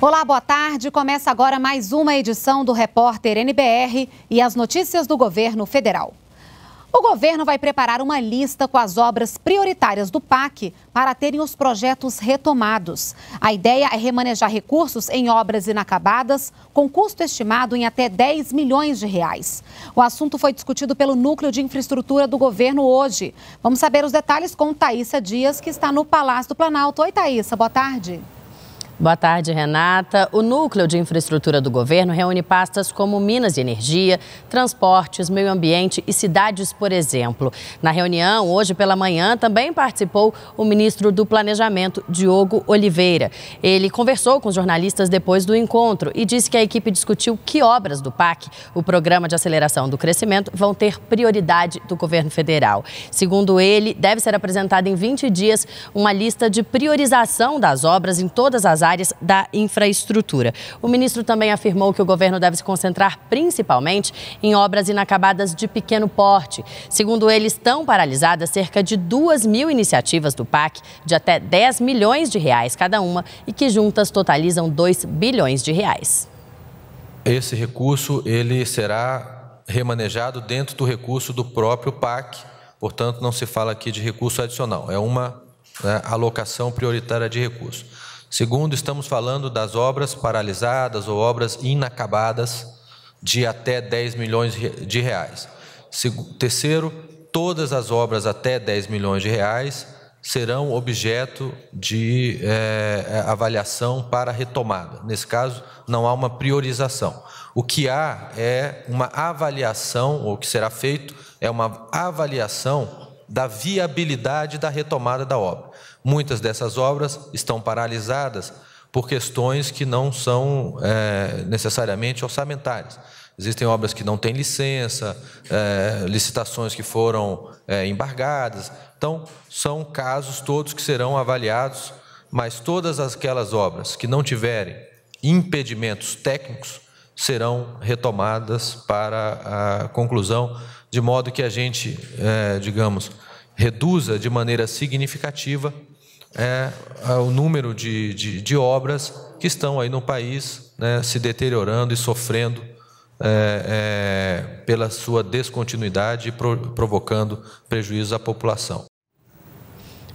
Olá, boa tarde. Começa agora mais uma edição do Repórter NBR e as notícias do governo federal. O governo vai preparar uma lista com as obras prioritárias do PAC para terem os projetos retomados. A ideia é remanejar recursos em obras inacabadas, com custo estimado em até 10 milhões de reais. O assunto foi discutido pelo Núcleo de Infraestrutura do governo hoje. Vamos saber os detalhes com Thaisa Dias, que está no Palácio do Planalto. Oi, Thaisa, boa tarde. Boa tarde, Renata. O Núcleo de Infraestrutura do Governo reúne pastas como Minas e Energia, Transportes, Meio Ambiente e Cidades, por exemplo. Na reunião, hoje pela manhã, também participou o ministro do Planejamento, Diogo Oliveira. Ele conversou com os jornalistas depois do encontro e disse que a equipe discutiu que obras do PAC, o Programa de Aceleração do Crescimento, vão ter prioridade do governo federal. Segundo ele, deve ser apresentada em 20 dias uma lista de priorização das obras em todas as áreas áreas da infraestrutura. O ministro também afirmou que o governo deve se concentrar principalmente em obras inacabadas de pequeno porte. Segundo ele, estão paralisadas cerca de 2 mil iniciativas do PAC, de até 10 milhões de reais cada uma, e que juntas totalizam 2 bilhões de reais. Esse recurso ele será remanejado dentro do recurso do próprio PAC, portanto, não se fala aqui de recurso adicional, é uma né, alocação prioritária de recursos. Segundo, estamos falando das obras paralisadas ou obras inacabadas de até 10 milhões de reais. Terceiro, todas as obras até 10 milhões de reais serão objeto de é, avaliação para retomada. Nesse caso, não há uma priorização. O que há é uma avaliação, ou o que será feito é uma avaliação da viabilidade da retomada da obra. Muitas dessas obras estão paralisadas por questões que não são é, necessariamente orçamentárias. Existem obras que não têm licença, é, licitações que foram é, embargadas. Então, são casos todos que serão avaliados, mas todas aquelas obras que não tiverem impedimentos técnicos serão retomadas para a conclusão de modo que a gente, é, digamos, reduza de maneira significativa é, o número de, de, de, obras que estão aí no país né, se deteriorando e sofrendo é, é, pela sua descontinuidade e pro, provocando prejuízo à população.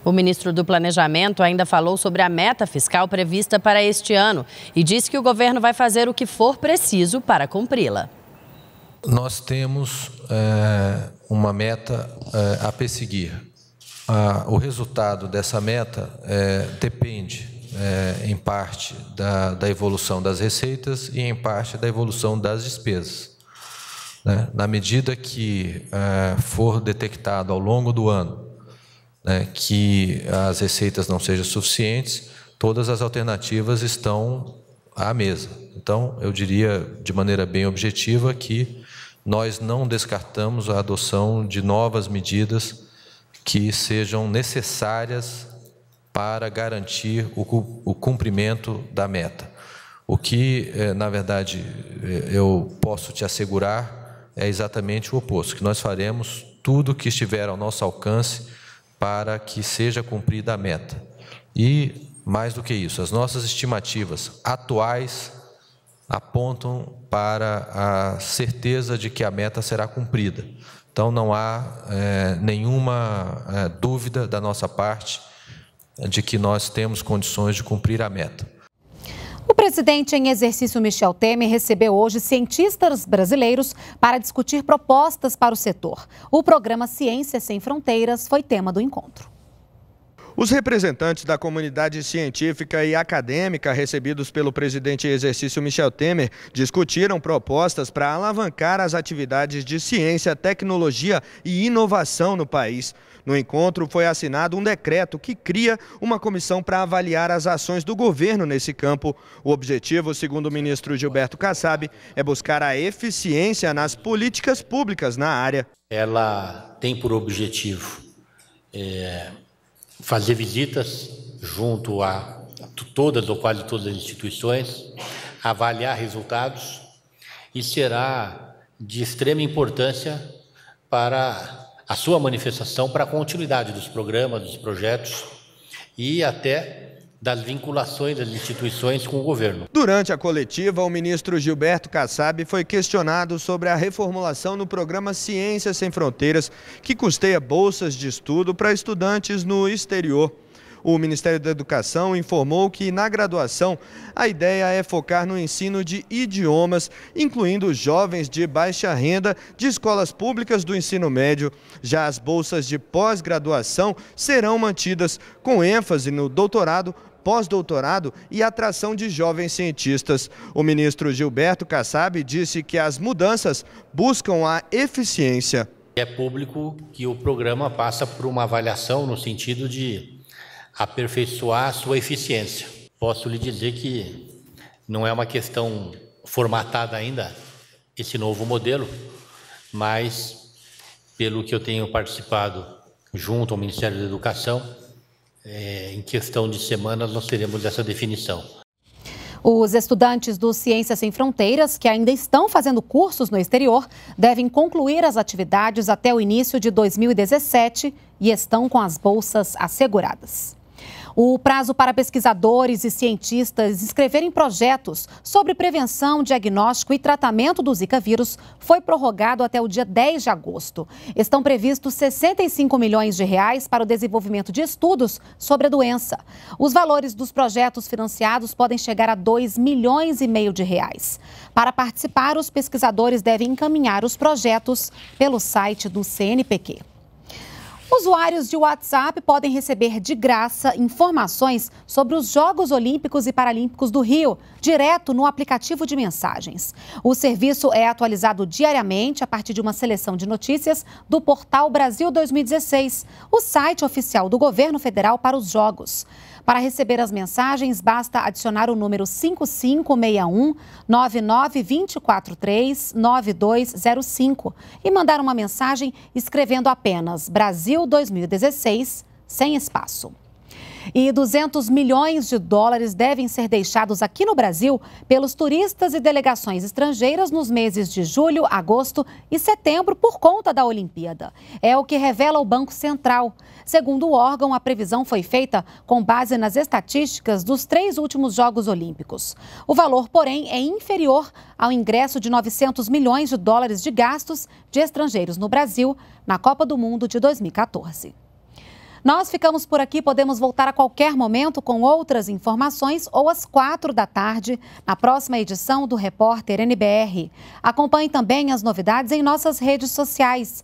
O ministro do Planejamento ainda falou sobre a meta fiscal prevista para este ano e disse que o governo vai fazer o que for preciso para cumpri-la nós temos é, uma meta é, a perseguir. A, o resultado dessa meta é, depende, é, em parte, da, da, evolução das receitas e, em parte, da evolução das despesas. Né? Na medida que é, for detectado ao longo do ano né, que as receitas não sejam suficientes, todas as alternativas estão à mesa. Então, eu diria de maneira bem objetiva que nós não descartamos a adoção de novas medidas que sejam necessárias para garantir o cumprimento da meta. O que, eh, na verdade, eh, eu posso te assegurar é exatamente o oposto, que nós faremos tudo o que estiver ao nosso alcance para que seja cumprida a meta. E, mais do que isso, as nossas estimativas atuais apontam para a certeza de que a meta será cumprida. Então não há é, nenhuma é, dúvida da nossa parte de que nós temos condições de cumprir a meta. O presidente em exercício Michel Temer recebeu hoje cientistas brasileiros para discutir propostas para o setor. O programa Ciência Sem Fronteiras foi tema do encontro. Os representantes da comunidade científica e acadêmica recebidos pelo presidente em exercício Michel Temer discutiram propostas para alavancar as atividades de ciência, tecnologia e inovação no país. No encontro foi assinado um decreto que cria uma comissão para avaliar as ações do governo nesse campo. O objetivo, segundo o ministro Gilberto Kassab, é buscar a eficiência nas políticas públicas na área. Ela tem por objetivo é fazer visitas junto a todas ou quase todas as instituições, avaliar resultados e será de extrema importância para a sua manifestação, para a continuidade dos programas, dos projetos e até das vinculações das instituições com o governo. Durante a coletiva, o ministro Gilberto Kassab foi questionado sobre a reformulação no programa Ciências Sem Fronteiras, que custeia bolsas de estudo para estudantes no exterior. O Ministério da Educação informou que, na graduação, a ideia é focar no ensino de idiomas, incluindo jovens de baixa renda de escolas públicas do ensino médio. Já as bolsas de pós-graduação serão mantidas, com ênfase no doutorado pós-doutorado e atração de jovens cientistas. O ministro Gilberto Kassab disse que as mudanças buscam a eficiência. É público que o programa passa por uma avaliação no sentido de aperfeiçoar a sua eficiência. Posso lhe dizer que não é uma questão formatada ainda esse novo modelo, mas pelo que eu tenho participado junto ao Ministério da Educação, é, em questão de semanas, nós teremos essa definição. Os estudantes do Ciências Sem Fronteiras, que ainda estão fazendo cursos no exterior, devem concluir as atividades até o início de 2017 e estão com as bolsas asseguradas. O prazo para pesquisadores e cientistas escreverem projetos sobre prevenção, diagnóstico e tratamento do Zika vírus foi prorrogado até o dia 10 de agosto. Estão previstos 65 milhões de reais para o desenvolvimento de estudos sobre a doença. Os valores dos projetos financiados podem chegar a 2 milhões e meio de reais. Para participar, os pesquisadores devem encaminhar os projetos pelo site do CNPq. Usuários de WhatsApp podem receber de graça informações sobre os Jogos Olímpicos e Paralímpicos do Rio, direto no aplicativo de mensagens. O serviço é atualizado diariamente a partir de uma seleção de notícias do portal Brasil 2016, o site oficial do governo federal para os Jogos. Para receber as mensagens, basta adicionar o número 5561 99243 9205 e mandar uma mensagem escrevendo apenas Brasil 2016 sem espaço. E 200 milhões de dólares devem ser deixados aqui no Brasil pelos turistas e delegações estrangeiras nos meses de julho, agosto e setembro por conta da Olimpíada. É o que revela o Banco Central. Segundo o órgão, a previsão foi feita com base nas estatísticas dos três últimos Jogos Olímpicos. O valor, porém, é inferior ao ingresso de 900 milhões de dólares de gastos de estrangeiros no Brasil na Copa do Mundo de 2014. Nós ficamos por aqui, podemos voltar a qualquer momento com outras informações ou às quatro da tarde, na próxima edição do Repórter NBR. Acompanhe também as novidades em nossas redes sociais.